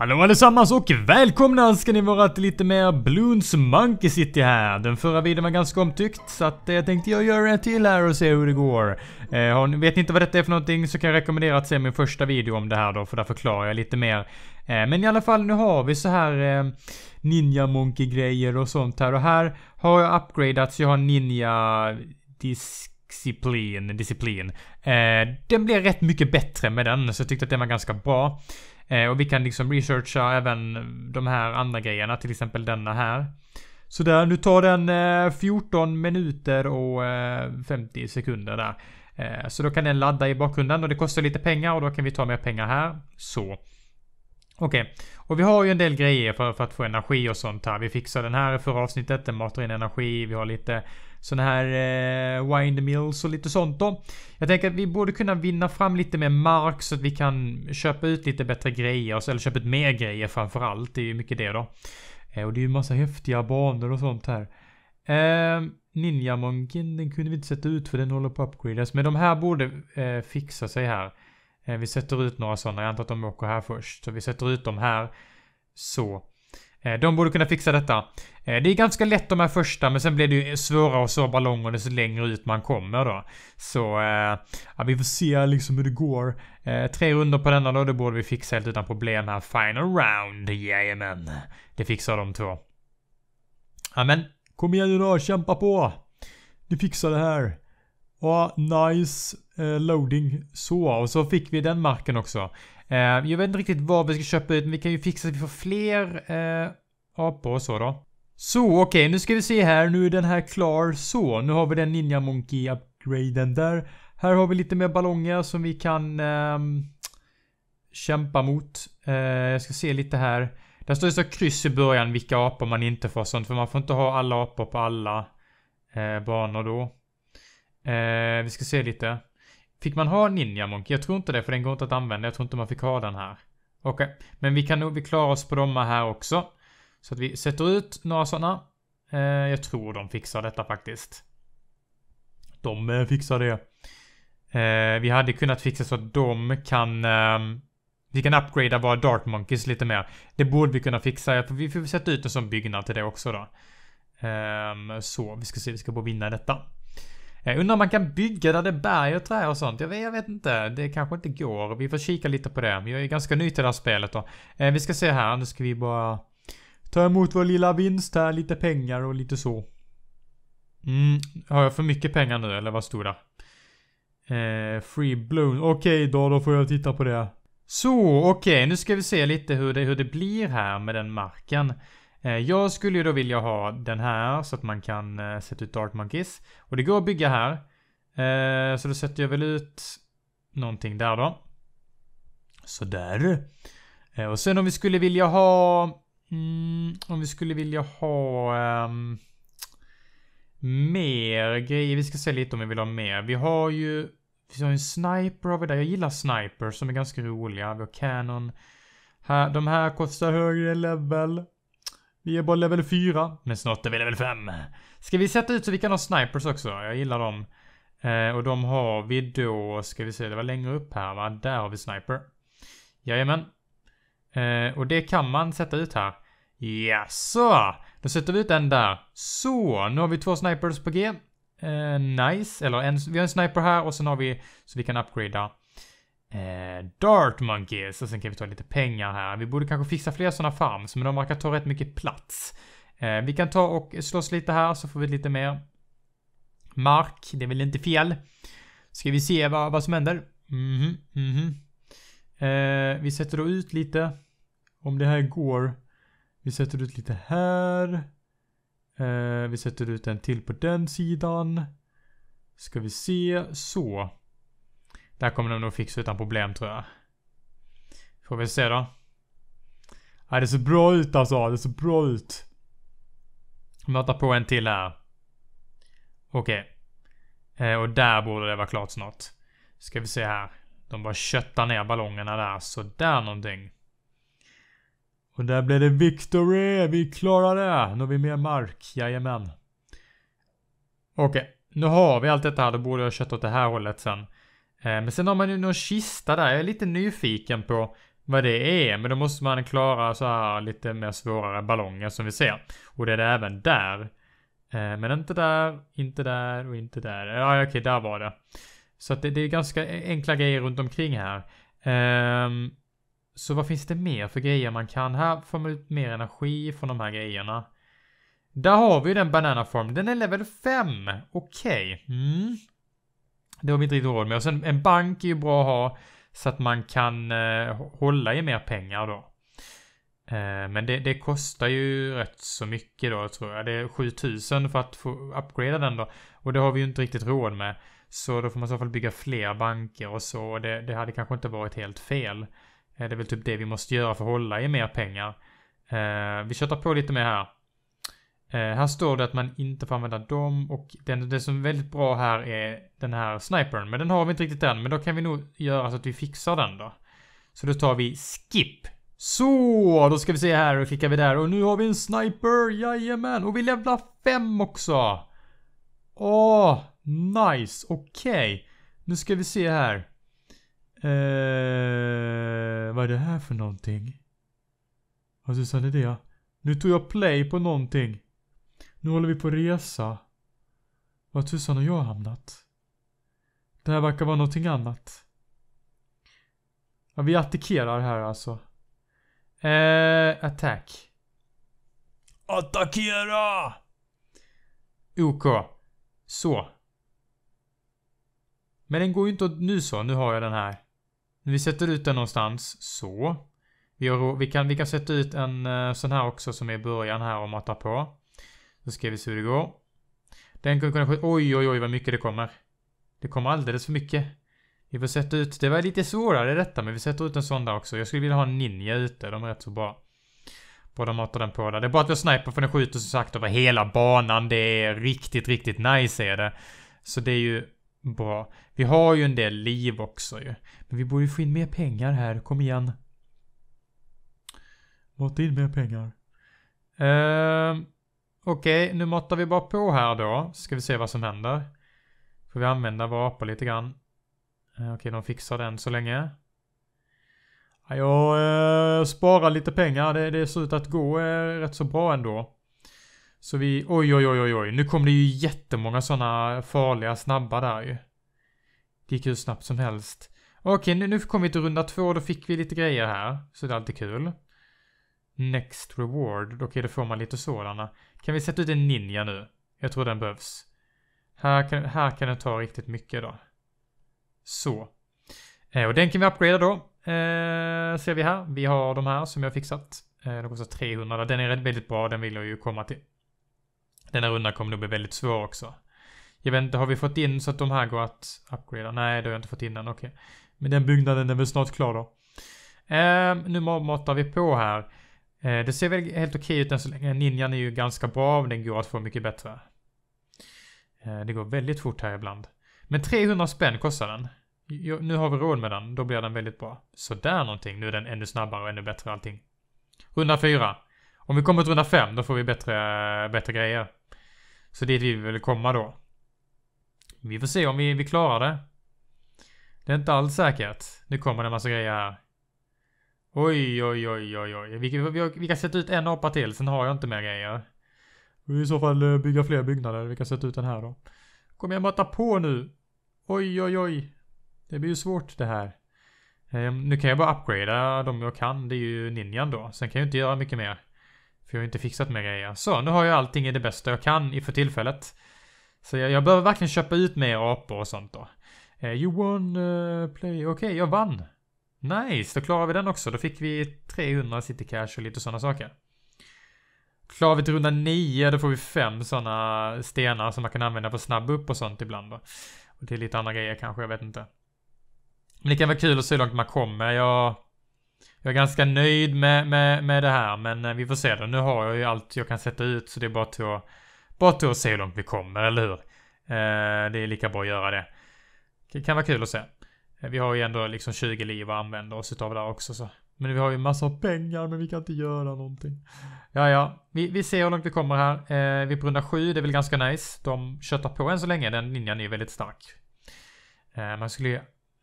Hallå allesammans och välkomna ska ni vara till lite mer Bloons Monkey City här. Den förra videon var ganska omtyckt så att eh, jag tänkte jag gör en till här och se hur det går. Eh, vet ni inte vad detta är för någonting så kan jag rekommendera att se min första video om det här då för där förklarar jag lite mer. Eh, men i alla fall nu har vi så här eh, Ninja Monkey grejer och sånt här och här har jag upgradat så jag har Ninja Disk disciplin, disciplin. Eh, den blev rätt mycket bättre med den, så jag tyckte att den var ganska bra. Eh, och vi kan liksom researcha även de här andra grejerna, till exempel denna här. Så där, nu tar den eh, 14 minuter och eh, 50 sekunder där. Eh, så då kan den ladda i bakgrunden och det kostar lite pengar och då kan vi ta mer pengar här. Så. Okej, okay. och vi har ju en del grejer för, för, att få energi och sånt här. Vi fixar den här förra avsnittet, den matar in energi. Vi har lite sådana här eh, windmills och lite sånt då. Jag tänker att vi borde kunna vinna fram lite mer mark så att vi kan köpa ut lite bättre grejer, alltså, eller köpa ut mer grejer framför allt. Det är ju mycket det då. Eh, och det är ju massa häftiga banor och sånt här. Eh, Ninjamonken, den kunde vi inte sätta ut för den håller på att upgradas. Men de här borde eh, fixa sig här. Eh, vi sätter ut några sådana. Jag antar att de åker här först. Så vi sätter ut dem här. Så. Eh, de borde kunna fixa detta. Eh, det är ganska lätt de här första, men sen blir det ju svårare att så ballonger desto längre ut man kommer då. Så, ja, vi får se liksom hur det går. tre runder på denna då, det borde vi fixa helt utan problem här. Final round, jajamän. Det fixar de två. Ja men, kom igen nu då, kämpa på! Ni fixar det här. Ja, nice eh, loading. Så, och så fick vi den marken också. Eh, jag vet inte riktigt vad vi ska köpa ut, men vi kan ju fixa att vi får fler eh, apor och så då. Så okej, okay, nu ska vi se här. Nu är den här klar. Så, nu har vi den Ninja Monkey upgraden där. Här har vi lite mer ballonger som vi kan eh, kämpa mot. Eh, jag ska se lite här. Där står det så kryss i början vilka apor man inte får sånt. För man får inte ha alla apor på alla eh, banor då. Eh, vi ska se lite. Fick man ha Ninja Monkey? Jag tror inte det, för den går inte att använda. Jag tror inte man fick ha den här. Okej, okay. men vi kan nog, vi klarar oss på de här också. Så att vi sätter ut några sådana. Eh, jag tror de fixar detta faktiskt. De eh, fixar det. Eh, vi hade kunnat fixa så att de kan... Ehm, vi kan upgrada våra Dark Monkeys lite mer. Det borde vi kunna fixa. Vi får sätta ut en sån byggnad till det också då. Ehm, så, vi ska se, vi ska bara vinna detta. Jag undrar om man kan bygga där det är berg och trä och sånt. Jag vet, jag vet, inte. Det kanske inte går. Vi får kika lite på det. Jag är ganska ny till det här spelet då. Eh, vi ska se här. Nu ska vi bara ta emot vår lilla vinst här. Lite pengar och lite så. Mm. Har jag för mycket pengar nu eller vad stod det? Eh, free blown. Okej okay, då, då får jag titta på det. Så, okej. Okay. Nu ska vi se lite hur det, hur det blir här med den marken. Eh, jag skulle ju då vilja ha den här så att man kan eh, sätta ut Dark Monkeys. Och det går att bygga här. Eh, så då sätter jag väl ut någonting där då. Sådär. Och sen om vi skulle vilja ha... Mm, om vi skulle vilja ha... Um, mer grejer. Vi ska se lite om vi vill ha mer. Vi har ju... Vi har en sniper har vi där. Jag gillar snipers som är ganska roliga. Vi har cannon. Här, de här kostar högre level. Vi är bara level 4, men snart är vi level 5. Ska vi sätta ut så vi kan ha snipers också? Jag gillar dem. Eh, och de har vi då, ska vi se, det var längre upp här va? Där har vi sniper. Jajamän. Eh, och det kan man sätta ut här. Jaså! då sätter vi ut en där. Så, nu har vi två snipers på G. Eh, nice, eller en, vi har en sniper här och sen har vi så vi kan upgrada eh, Dart Monkeys och sen kan vi ta lite pengar här. Vi borde kanske fixa fler sådana farms, men de verkar ta rätt mycket plats. Eh, vi kan ta och slåss lite här så får vi lite mer mark. Det är väl inte fel. Ska vi se vad, vad som händer. Mm -hmm, mm -hmm. Eh, vi sätter då ut lite. Om det här går. Vi sätter ut lite här. Eh, vi sätter ut en till på den sidan. Ska vi se. Så. Där kommer de nog fixa utan problem tror jag. Får vi se då. Ja, det ser bra ut alltså. Det ser bra ut. Möta på en till här. Okej. Eh, och där borde det vara klart snart. Ska vi se här. De bara köttar ner ballongerna där. Så där någonting. Och där blev det victory! Vi klarar det! Nu har vi mer mark. Jajamän. Okej. Nu har vi allt detta här. Då borde jag kötta åt det här hållet sen. Eh, men sen har man ju någon kista där. Jag är lite nyfiken på vad det är. Men då måste man klara så här lite mer svårare ballonger som vi ser. Och det är det även där. Eh, men inte där, inte där och inte där. Ja, okej, okay, där var det. Så att det, det, är ganska e-, enkla grejer runt omkring här. Ehm, så vad finns det mer för grejer man kan? Här får man ut mer energi från de här grejerna. Där har vi ju den bananaformen. Den är level 5. Okej. Okay. Mm. Det har vi inte riktigt råd med. Och sen en bank är ju bra att ha. Så att man kan eh, hålla i mer pengar då. Eh, men det, det, kostar ju rätt så mycket då tror jag. Det är 7000 för att få upgrada den då. Och det har vi ju inte riktigt råd med. Så då får man i så fall bygga fler banker och så. Och det, det hade kanske inte varit helt fel. Eh, det är väl typ det vi måste göra för att hålla i mer pengar. Eh, vi köttar på lite mer här. Eh, här står det att man inte får använda dem och den, det som är väldigt bra här är den här snipern. Men den har vi inte riktigt än. Men då kan vi nog göra så att vi fixar den då. Så då tar vi skip. Så, då ska vi se här och klickar vi där och nu har vi en sniper, jajamän. Och vi levlar fem också. Åh, oh, nice, okej. Okay. Nu ska vi se här. Eh, vad är det här för någonting? Vad tusan är det? Nu tog jag play på någonting. Nu håller vi på att resa. Var tusan har jag hamnat? Det här verkar vara någonting annat. Ja, vi attackerar här alltså. Eh, attack. Attackera! OK. Så. Men den går ju inte att... Nu så, nu har jag den här. Vi sätter ut den någonstans. Så. Vi, har, vi, kan, vi kan sätta ut en eh, sån här också som är i början här och mata på. Så ska vi se hur det går. Den kommer kunna skjuta... Oj, oj, oj vad mycket det kommer. Det kommer alldeles för mycket. Vi får sätta ut... Det var lite svårare detta, men vi sätter ut en sån där också. Jag skulle vilja ha en ninja ute, de är rätt så bra. Båda matar den på där. Det är bara att vi har sniper för den skjuter så sagt över hela banan. Det är riktigt, riktigt nice är det. Så det är ju bra. Vi har ju en del liv också ju. Men vi borde ju få in mer pengar här, kom igen. Mata in mer pengar. Uh... Okej, okay, nu måttar vi bara på här då. Ska vi se vad som händer. Får vi använda våra apor lite grann. Eh, okej, okay, de fixar den så länge. Jag eh, sparar lite pengar. Det, det ser ut att gå eh, rätt så bra ändå. Så vi, oj oj oj oj oj. Nu kom det ju jättemånga sådana farliga snabba där ju. Det gick hur snabbt som helst. Okej, nu, nu kom vi till runda två. Då fick vi lite grejer här. Så det är alltid kul. Next reward. Okej, då får man lite sådana. Kan vi sätta ut en ninja nu? Jag tror den behövs. Här kan, här kan den ta riktigt mycket då. Så. Eh, och den kan vi upgradera då. Eh, ser vi här. Vi har de här som jag fixat. Eh, de kostar 300. Den är väldigt bra. Den vill jag ju komma till. Den här rundan kommer nog bli väldigt svår också. Jag vet inte, har vi fått in så att de här går att upgradera? Nej, det har jag inte fått in än. Okej. Okay. Men den byggnaden den är väl snart klar då. Eh, nu matar vi på här. Eh, det ser väl helt okej ut än så länge. Ninjan är ju ganska bra, men den går att få mycket bättre. Eh, det går väldigt fort här ibland. Men 300 spänn kostar den. Nu har vi råd med den, då blir den väldigt bra. Sådär någonting, nu är den ännu snabbare och ännu bättre allting. Runda 4. Om vi kommer till runda 5, då får vi bättre, bättre grejer. Så dit vill vi väl komma då. Vi får se om vi, vi klarar det. Det är inte alls säkert. Nu kommer det en massa grejer här. Oj, oj, oj, oj, oj. Vi, vi, vi kan sätta ut en apa till, sen har jag inte mer grejer. Vi I så fall eh, bygga fler byggnader. Vi kan sätta ut den här då. Kommer jag möta på nu. Oj, oj, oj. Det blir ju svårt det här. Ehm, nu kan jag bara upgrada de jag kan. Det är ju ninjan då. Sen kan jag inte göra mycket mer. För jag har inte fixat mer grejer. Så, nu har jag allting i det bästa jag kan i för tillfället. Så jag, jag behöver verkligen köpa ut mer apor och sånt då. Ehm, you won uh, play. Okej, okay, jag vann. Nice, då klarar vi den också. Då fick vi 300 city cash och lite sådana saker. Klarar vi till runda 9, då får vi fem sådana stenar som man kan använda för att snabba upp och sånt ibland. Då. Och till lite andra grejer kanske, jag vet inte. Men det kan vara kul att se hur långt man kommer. Jag, jag är ganska nöjd med, med, med det här, men eh, vi får se då. Nu har jag ju allt jag kan sätta ut, så det är bara till att, bara till att se hur långt vi kommer, eller hur? Eh, det är lika bra att göra det. det kan vara kul att se. Vi har ju ändå liksom 20 liv att använda oss utav där också så. Men vi har ju massa pengar men vi kan inte göra någonting. Ja, ja. Vi, vi ser hur långt vi kommer här. Eh, vi är på runda 7, det är väl ganska nice. De köttar på än så länge, den linjen är ju väldigt stark. Eh, man skulle ju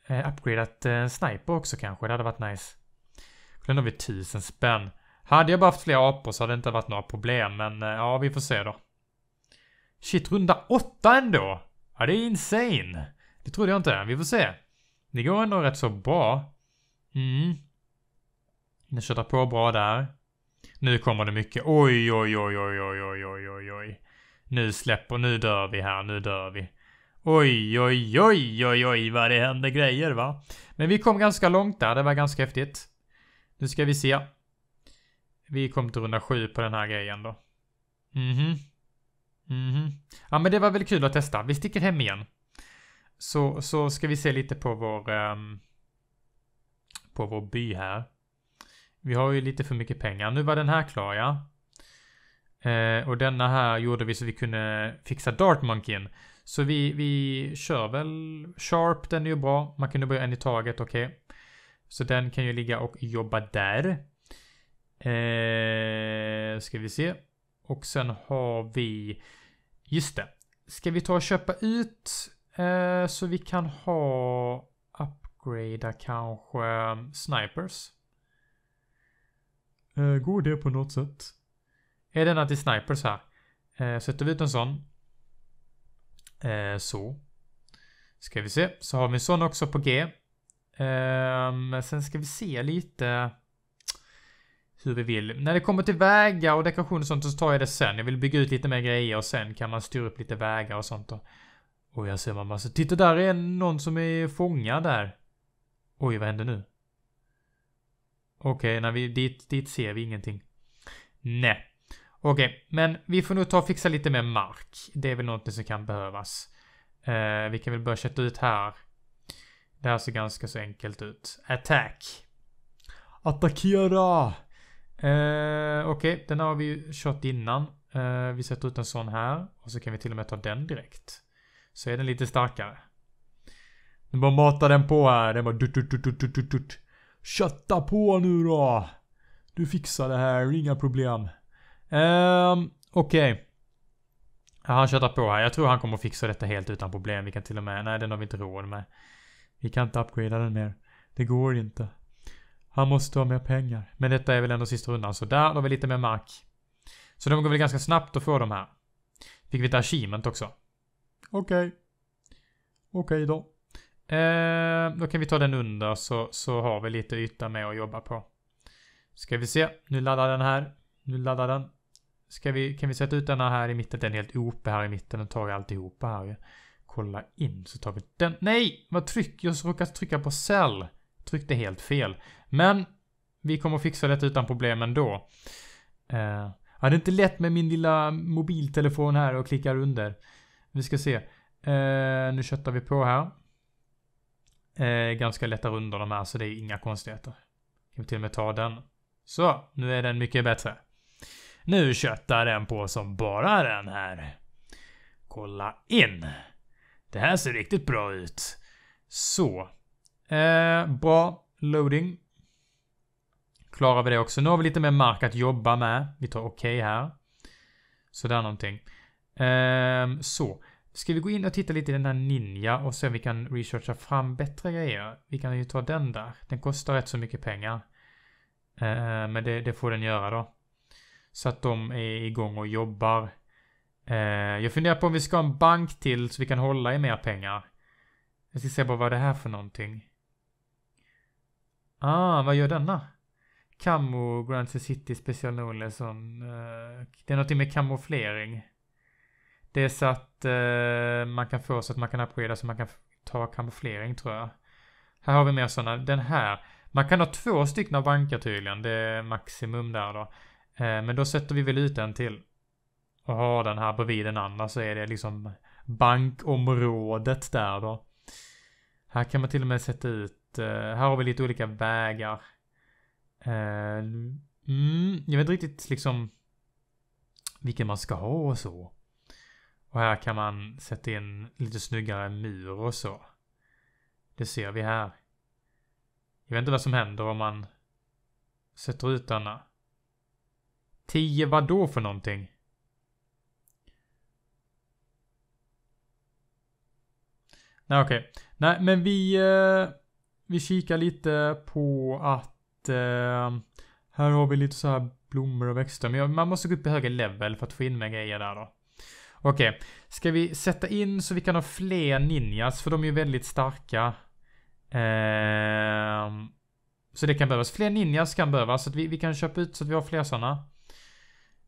eh, en eh, sniper också kanske, det hade varit nice. Kolla, nu har tusen spänn. Hade jag bara haft fler apor så hade det inte varit några problem, men eh, ja, vi får se då. Shit, runda 8 ändå! Ja, det är insane! Det trodde jag inte. Vi får se. Det går ändå rätt så bra. Mm. Nu köttar på bra där. Nu kommer det mycket. Oj, oj, oj, oj, oj, oj, oj, oj, oj. Nu släpper, nu dör vi här, nu dör vi. Oj, oj, oj, oj, oj, vad det händer grejer va. Men vi kom ganska långt där, det var ganska häftigt. Nu ska vi se. Vi kom till runda sju på den här grejen då. Mhm. Mm mhm. Mm ja men det var väl kul att testa. Vi sticker hem igen så, så ska vi se lite på vår, um, på vår by här. Vi har ju lite för mycket pengar. Nu var den här klar ja. Eh, och denna här gjorde vi så vi kunde fixa Dartmonkeyn. Så vi, vi kör väl Sharp, den är ju bra. Man kan ju börja en i taget, okej. Okay. Så den kan ju ligga och jobba där. Eh, ska vi se. Och sen har vi... Just det. Ska vi ta och köpa ut Eh, så vi kan ha upgrada kanske ehm, snipers. Eh, går det på något sätt? Är denna till snipers här? Eh, sätter vi ut en sån. så. Ska vi se. Så har vi en sån också på G. Ehm, sen ska vi se lite hur vi vill. När det kommer till vägar och dekoration och sånt så tar jag det sen. Jag vill bygga ut lite mer grejer och sen kan man styra upp lite vägar och sånt. Då. Och jag ser man så titta där är någon som är fångad där. Oj, vad händer nu? Okej, okay, när vi dit, dit ser vi ingenting. Nej. Okej, okay, men vi får nog ta och fixa lite mer mark. Det är väl något som kan behövas. Eh, vi kan väl börja sätta ut här. Det här ser ganska så enkelt ut. Attack. Attackera! Eh, Okej, okay, den har vi ju kört innan. Eh, vi sätter ut en sån här och så kan vi till och med ta den direkt. Så är den lite starkare. Nu bara matar den på här. Den bara dutt, dutt, dutt, dutt, dutt, Kötta på nu då! Du fixar det här, inga problem. Um, Okej. Okay. Han köttar på här. Jag tror han kommer fixa detta helt utan problem. Vi kan till och med... Nej, den har vi inte råd med. Vi kan inte upgrada den mer. Det går inte. Han måste ha mer pengar. Men detta är väl ändå sista rundan. Så där har vi lite mer mark. Så de går väl ganska snabbt att få de här. Fick vi ett achievement också. Okej. Okay. Okej okay då. Eh, då kan vi ta den under så, så har vi lite yta med att jobba på. Ska vi se. Nu laddar den här. Nu laddar den. Ska vi, kan vi sätta ut denna här i mitten? Den är helt OP här i mitten. Den tar vi alltihopa här ju. Kolla in så tar vi den. Nej! Vad tryck? Jag råkade trycka på cell. Tryckte helt fel. Men vi kommer fixa detta utan problem ändå. Eh, ja, det är inte lätt med min lilla mobiltelefon här och klickar under. Vi ska se. Eh, nu köttar vi på här. Eh, ganska lätta rundor de här, så det är inga konstigheter. Kan vi till och med ta den. Så, nu är den mycket bättre. Nu köttar den på som bara den här. Kolla in. Det här ser riktigt bra ut. Så. Eh, bra loading. Klarar vi det också. Nu har vi lite mer mark att jobba med. Vi tar okej okay här. Sådär någonting. Ehm, så. Ska vi gå in och titta lite i den där Ninja och se om vi kan researcha fram bättre grejer? Vi kan ju ta den där. Den kostar rätt så mycket pengar. Ehm, men det, det, får den göra då. Så att de är igång och jobbar. Ehm, jag funderar på om vi ska ha en bank till så vi kan hålla i mer pengar. Jag ska se bara vad det här för någonting. Ah, vad gör denna? Camo Grand City Special Knowledge on... Uh, eh, det är någonting med kamouflering. Det är så att eh, man kan få så att man kan upgrada så man kan ta kamouflering tror jag. Här har vi mer sådana. Den här. Man kan ha två stycken av bankar tydligen. Det är maximum där då. Eh, men då sätter vi väl ut en till. Och har den här bredvid den andra så är det liksom bankområdet där då. Här kan man till och med sätta ut. Eh, här har vi lite olika vägar. Eh, mm, jag vet inte riktigt liksom vilken man ska ha och så. Och här kan man sätta in lite snyggare mur och så. Det ser vi här. Jag vet inte vad som händer om man sätter ut denna. Tio vad då för någonting? Nej okej. Okay. Nej men vi, eh, vi kikar lite på att eh, här har vi lite så här blommor och växter. Men jag, man måste gå upp i högre level för att få in mer grejer där då. Okej, okay. ska vi sätta in så vi kan ha fler ninjas? För de är ju väldigt starka. Eh, så det kan behövas. Fler ninjas kan behövas. Så att vi, vi kan köpa ut så att vi har fler sådana.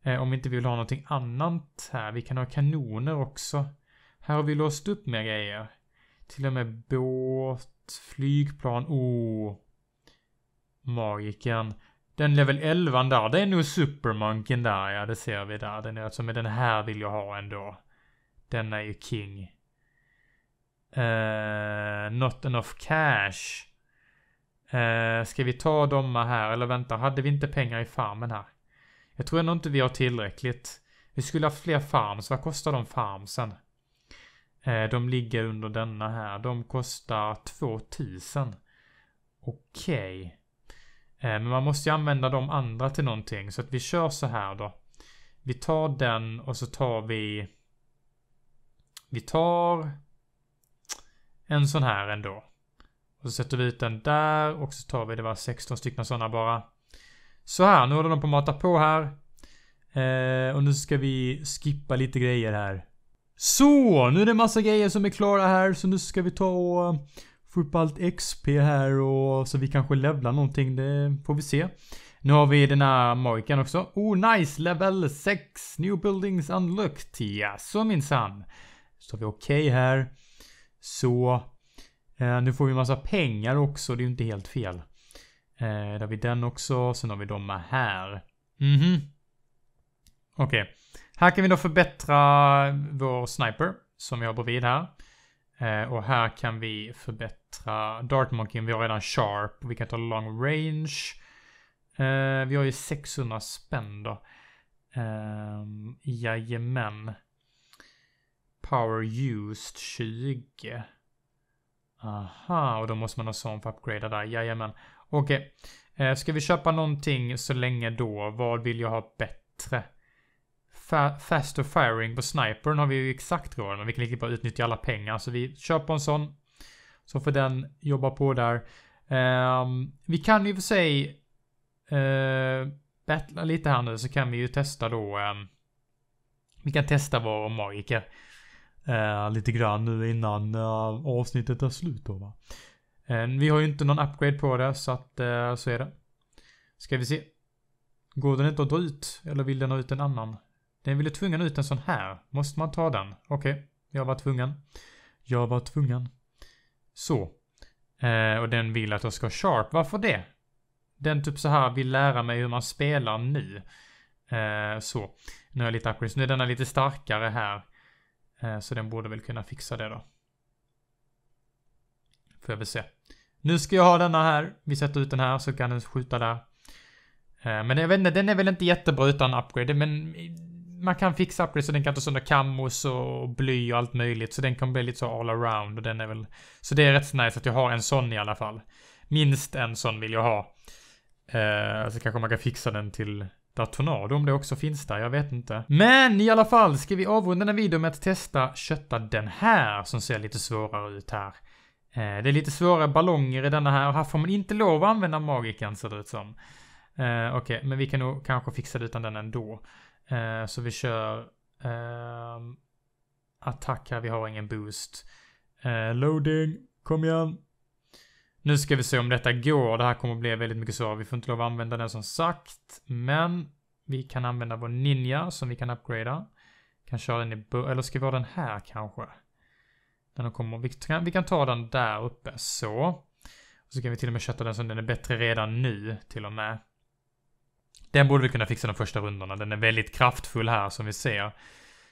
Eh, om inte vi vill ha någonting annat här. Vi kan ha kanoner också. Här har vi låst upp mer grejer. Till och med båt, flygplan. Oh. Magiken. Den level 11 där, det är nog supermonken där ja, det ser vi där. Den är, alltså men den här vill jag ha ändå. Denna är ju king. Uh, not enough cash. Uh, ska vi ta dem här? Eller vänta, hade vi inte pengar i farmen här? Jag tror ändå inte vi har tillräckligt. Vi skulle ha fler farms. Vad kostar de farmsen? Uh, de ligger under denna här. De kostar 2000. Okej. Okay. Eh, men man måste ju använda de andra till någonting. Så att vi kör så här då. Vi tar den och så tar vi... Vi tar en sån här ändå. Och så sätter vi ut den där och så tar vi, det var 16 stycken sådana bara. Så här, nu håller de på att mata på här. Eh, och nu ska vi skippa lite grejer här. Så, nu är det massa grejer som är klara här så nu ska vi ta och Få upp allt XP här och så vi kanske levlar någonting. Det får vi se. Nu har vi den här Mojken också. Oh nice! Level 6! New buildings unlocked. Ja, så minsann. Så har vi okej okay här. Så. Eh, nu får vi massa pengar också. Det är ju inte helt fel. Eh, där har vi den också. Sen har vi de här. Mhm. Mm okej. Okay. Här kan vi då förbättra vår sniper. Som vi har bredvid här. Eh, och här kan vi förbättra Dartmonken. Vi har redan Sharp. Vi kan ta Long Range. Eh, vi har ju 600 spänn då. Eh, jajamän. Power used 20. Aha, och då måste man ha sån för att upgrada där. Jajamän. Okej. Okay. Eh, ska vi köpa någonting så länge då? Vad vill jag ha bättre? fa faster firing på snipern har vi ju exakt råd med. Vi kan lika bara utnyttja alla pengar. Så vi köper en sån. Så får den jobba på där. Um, vi kan ju för sig uh, battla lite här nu så kan vi ju testa då. Um, vi kan testa vår magiker. Uh, lite grann nu innan uh, avsnittet är slut då va. Uh, vi har ju inte någon upgrade på det så att så är det. Ska vi se. Går den inte att dra ut? Eller vill den ha ut en annan? Den ville tvungen ut en sån här. Måste man ta den? Okej, okay. jag var tvungen. Jag var tvungen. Så. Eh, och den vill att jag ska sharp. Varför det? Den typ så här vill lära mig hur man spelar nu. Eh, så. Nu är jag lite upgrades. Nu är denna lite starkare här. Eh, så den borde väl kunna fixa det då. Får jag väl se. Nu ska jag ha denna här. Vi sätter ut den här så kan den skjuta där. Eh, men jag vet inte, den är väl inte jättebra utan upgrade, men man kan fixa upp upgrades så den kan ta sönder kammos och bly och allt möjligt. Så den kan bli lite så all around och den är väl... Så det är rätt nice att jag har en sån i alla fall. Minst en sån vill jag ha. Eh, så alltså kanske man kan fixa den till datornado om det också finns där, jag vet inte. Men i alla fall ska vi avrunda den här videon med att testa kötta den här som ser lite svårare ut här. Eh, det är lite svårare ballonger i denna här och här får man inte lov att använda magiken ser det ut som. Eh, Okej, okay, men vi kan nog kanske fixa det utan den ändå. Eh, så vi kör eh, attack här, vi har ingen boost. Eh, loading, kom igen. Nu ska vi se om detta går. Det här kommer bli väldigt mycket svårare. Vi får inte lov att använda den som sagt. Men vi kan använda vår ninja som vi kan upgrada. Kan köra den i eller ska vi ha den här kanske? Den kommer, vi, kan, vi kan ta den där uppe, så. Och så kan vi till och med kötta den som den är bättre redan nu, till och med. Den borde vi kunna fixa de första rundorna. Den är väldigt kraftfull här som vi ser.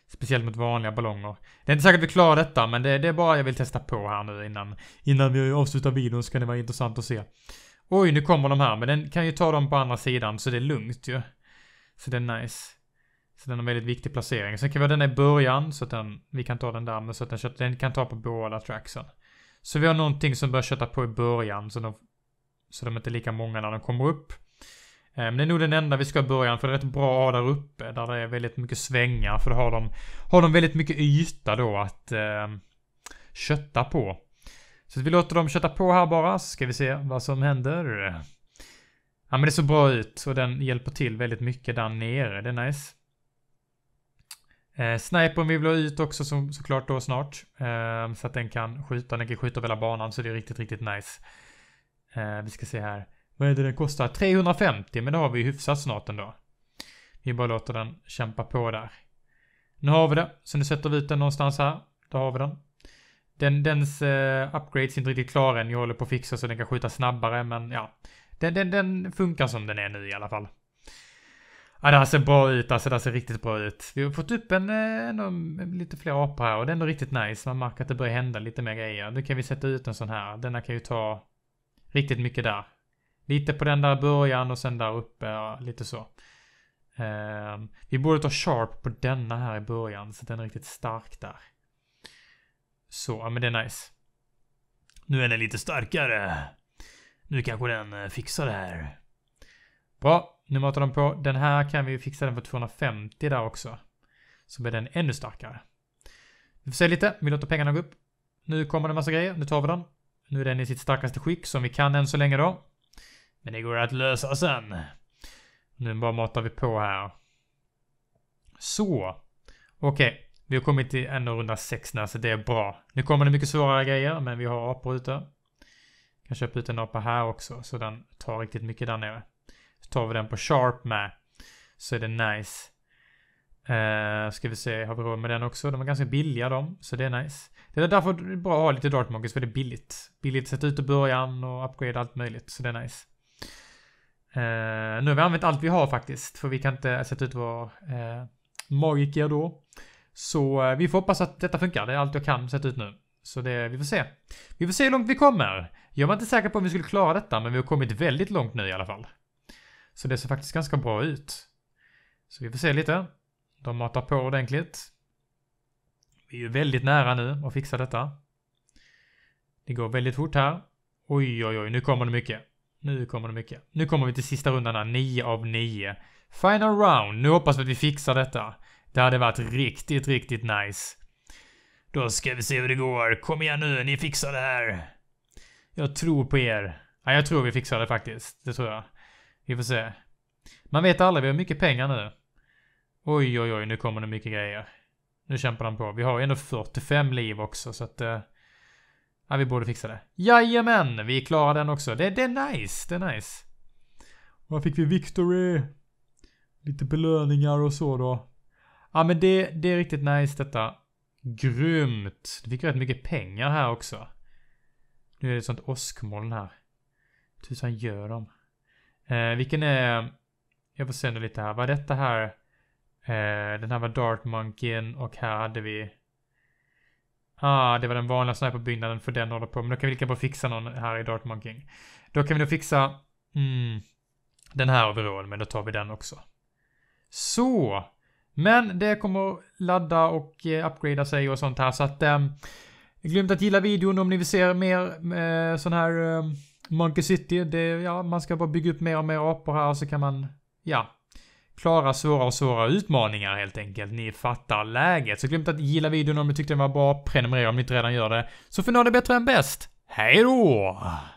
Speciellt mot vanliga ballonger. Det är inte säkert vi klarar detta, men det, det är bara jag vill testa på här nu innan, innan vi avslutar videon så kan det vara intressant att se. Oj, nu kommer de här, men den kan ju ta dem på andra sidan så det är lugnt ju. Så det är nice. Så den har väldigt viktig placering. Sen kan vi ha den i början så att den, vi kan ta den där, men så att den, den kan ta på båda tracksen. Så vi har någonting som börjar köta på i början så de, så de inte är lika många när de kommer upp. Eh, men det är nog den enda vi ska börja med för det är rätt bra där uppe, där det är väldigt mycket svängar, för då har de, har de väldigt mycket yta då att eh, kötta på. Så vi låter dem kötta på här bara, så ska vi se vad som händer. Ja men det ser bra ut och den hjälper till väldigt mycket där nere, det är nice. Eh, snipern vill vi ha ut också som, såklart då snart. Eh, så att den kan skjuta, den kan skjuta över hela banan så det är riktigt, riktigt nice. Eh, vi ska se här. Vad är det den kostar? 350, men det har vi ju hyfsat snart ändå. Vi bara låter den kämpa på där. Nu har vi det, så nu sätter vi ut den någonstans här. Där har vi den. den dens uh, upgrades är inte riktigt klar än. Jag håller på att fixa så den kan skjuta snabbare, men ja. Den, den, den funkar som den är nu i alla fall. Ja, det här ser bra ut, alltså det här ser riktigt bra ut. Vi har fått upp en, eh, ändå, lite fler apor här och det är ändå riktigt nice. Man märker att det börjar hända lite mer grejer. Nu kan vi sätta ut en sån här. Denna kan ju ta riktigt mycket där. Lite på den där början och sen där uppe, lite så. Um, vi borde ta Sharp på denna här i början så att den är riktigt stark där. Så, ja men det är nice. Nu är den lite starkare. Nu kanske den eh, fixar det här. Bra, nu matar de på. Den här kan vi fixa den för 250 där också. Så blir den ännu starkare. Vi får se lite, vi låter pengarna gå upp. Nu kommer det en massa grejer, nu tar vi den. Nu är den i sitt starkaste skick som vi kan än så länge då. Men det går att lösa sen. Nu bara matar vi på här. Så. Okej. Okay. Vi har kommit till en runda 6 nu, så det är bra. Nu kommer det mycket svårare grejer, men vi har apor ute. Kan köpa ut en apa här också, så den tar riktigt mycket där nere. Så tar vi den på Sharp med. Så är det nice. Uh, ska vi se, har vi råd med den också? De är ganska billiga de, så det är nice. Det är därför det är bra att ha lite Dark Monkeys, för det är billigt. Billigt att sätta ut i början och upgrade allt möjligt, så det är nice. Eh, nu har vi använt allt vi har faktiskt, för vi kan inte sätta ut vår eh, magiker då. Så eh, vi får hoppas att detta funkar. Det är allt jag kan sätta ut nu. Så det, vi får se. Vi får se hur långt vi kommer. Jag var inte säker på om vi skulle klara detta, men vi har kommit väldigt långt nu i alla fall. Så det ser faktiskt ganska bra ut. Så vi får se lite. De matar på ordentligt. Vi är ju väldigt nära nu att fixa detta. Det går väldigt fort här. Oj, oj, oj, nu kommer det mycket. Nu kommer det mycket. Nu kommer vi till sista rundan här, 9 av 9. Final round. Nu hoppas vi att vi fixar detta. Det hade varit riktigt, riktigt nice. Då ska vi se hur det går. Kom igen nu, ni fixar det här. Jag tror på er. Ja, jag tror vi fixar det faktiskt. Det tror jag. Vi får se. Man vet aldrig, vi har mycket pengar nu. Oj, oj, oj, nu kommer det mycket grejer. Nu kämpar han på. Vi har ju ändå 45 liv också, så att... Eh, Ja, vi borde fixa det. Jajamän, vi klarar den också. Det, det är nice, det är nice. Och här fick vi? Victory. Lite belöningar och så då. Ja, men det, det är riktigt nice detta. Grymt. Du fick rätt mycket pengar här också. Nu är det ett sånt åskmoln här. Tusan gör de. Eh, vilken är... Jag får se nu lite här. Vad är detta här? Eh, den här var Dart Monkeyn och här hade vi... Ah, det var den vanliga sniperbyggnaden för den håller på. Men då kan vi lika bra fixa någon här i Dark Moon King. Då kan vi nog fixa... Mm, den här har men då tar vi den också. Så! Men det kommer ladda och eh, upgrada sig och sånt här så att... Eh, glöm att gilla videon om ni vill se mer eh, sån här eh, Monkey City. Det, ja, man ska bara bygga upp mer och mer apor här så kan man... Ja, klara svåra och svåra utmaningar helt enkelt. Ni fattar läget. Så glöm inte att gilla videon om ni tyckte den var bra. Prenumerera om ni inte redan gör det. Så för några det bättre än bäst. Hej då!